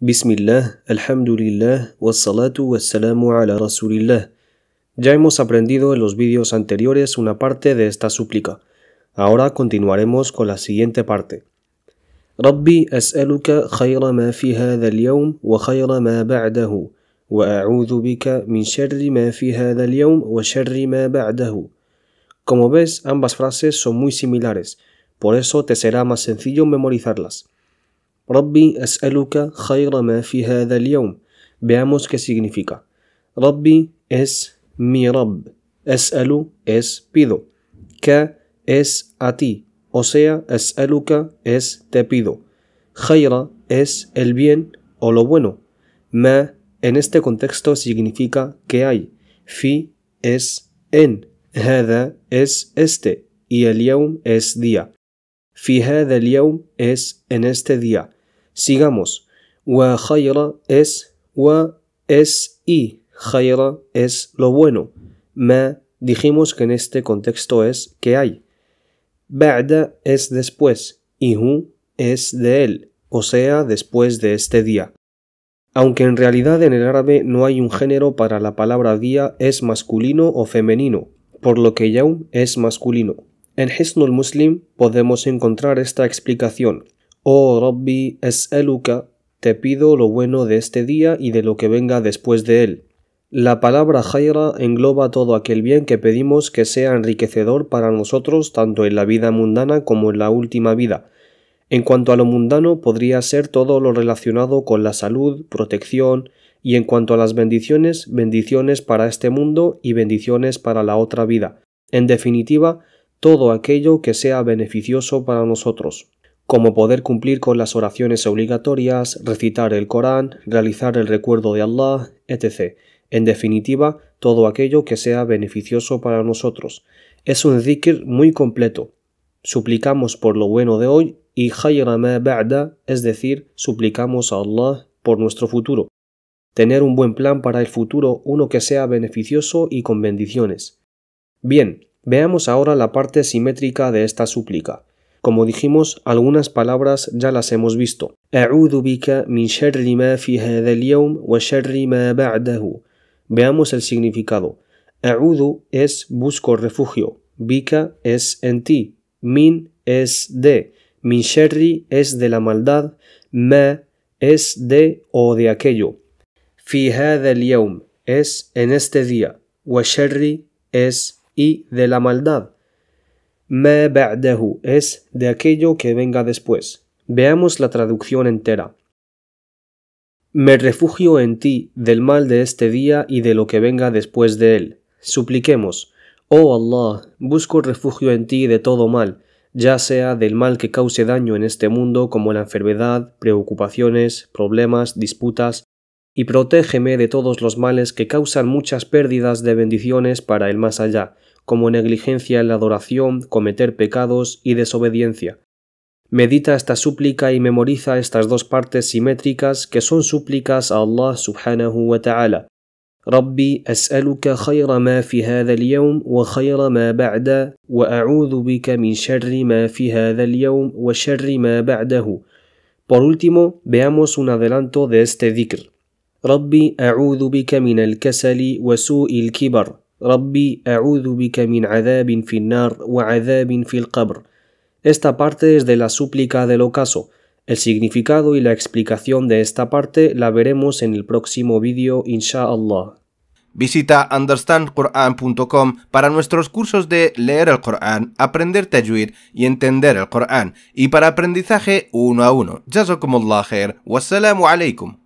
بسم alhamdulillah, wassalatu wassalamu ala rasulillah. Ya hemos aprendido en los vídeos anteriores una parte de esta súplica. Ahora continuaremos con la siguiente parte. ربي أسألك خير ما في هذا اليوم وخير ما بعده وأعوذ بك من شر ما في هذا wa وشر ma ba'dahu Como ves, ambas frases son muy similares, por eso te será más sencillo memorizarlas. ربي أسألك خير ما في هذا اليوم باموس كسيغنيفيكا ربي اس مي رب أسأل اس بيدو ك اس أتي أو سيا أسألك اس تبيدو خير اس البين أو لو bueno ما en este contexto significa que hay في اس ان هذا اس este y اليوم اس es في هذا اليوم اس إن este día Sigamos. Wa khayra es wa es y khayra es lo bueno. Ma dijimos que en este contexto es que hay. Ba'da es después y hu es de él, o sea, después de este día. Aunque en realidad en el árabe no hay un género para la palabra día es masculino o femenino, por lo que yaum es masculino. En Hisnul Muslim podemos encontrar esta explicación, Oh Rabbi eluka. te pido lo bueno de este día y de lo que venga después de él. La palabra Jaira engloba todo aquel bien que pedimos que sea enriquecedor para nosotros tanto en la vida mundana como en la última vida. En cuanto a lo mundano, podría ser todo lo relacionado con la salud, protección, y en cuanto a las bendiciones, bendiciones para este mundo y bendiciones para la otra vida. En definitiva, todo aquello que sea beneficioso para nosotros como poder cumplir con las oraciones obligatorias, recitar el Corán, realizar el recuerdo de Allah, etc. En definitiva, todo aquello que sea beneficioso para nosotros. Es un zikr muy completo. Suplicamos por lo bueno de hoy y ma ba'da, es decir, suplicamos a Allah por nuestro futuro. Tener un buen plan para el futuro, uno que sea beneficioso y con bendiciones. Bien, veamos ahora la parte simétrica de esta súplica. Como dijimos, algunas palabras ya las hemos visto. Veamos el significado. A'udhu es busco refugio. Bika es en ti. Min es de. Min sherry es de la maldad. Ma es de o de aquello. Fi al es en este día. Wa es y de la maldad es de aquello que venga después. Veamos la traducción entera. Me refugio en ti del mal de este día y de lo que venga después de él. Supliquemos, oh Allah, busco refugio en ti de todo mal, ya sea del mal que cause daño en este mundo como la enfermedad, preocupaciones, problemas, disputas, y protégeme de todos los males que causan muchas pérdidas de bendiciones para el más allá, como negligencia en la adoración, cometer pecados y desobediencia. Medita esta súplica y memoriza estas dos partes simétricas que son súplicas a Allah subhanahu wa ta'ala. Rabbi, as'aluka khayra ma fi hadha al-yawm wa khayra ma ba'da wa a'udhu bika min sharri ma fi hadha al-yawm wa sharri ma ba'dahu. Por último, veamos un adelanto de este dhikr. Rabbi, a'udhu bika min al-kasali wa su'i al-kibar Rabbi, bika min wa Esta parte es de la súplica del ocaso. El significado y la explicación de esta parte la veremos en el próximo vídeo, inshallah. Visita understandquran.com para nuestros cursos de leer el Corán, aprender tajwid y entender el Corán, y para aprendizaje uno a uno. Jazakumullah khair. Wassalamu alaikum.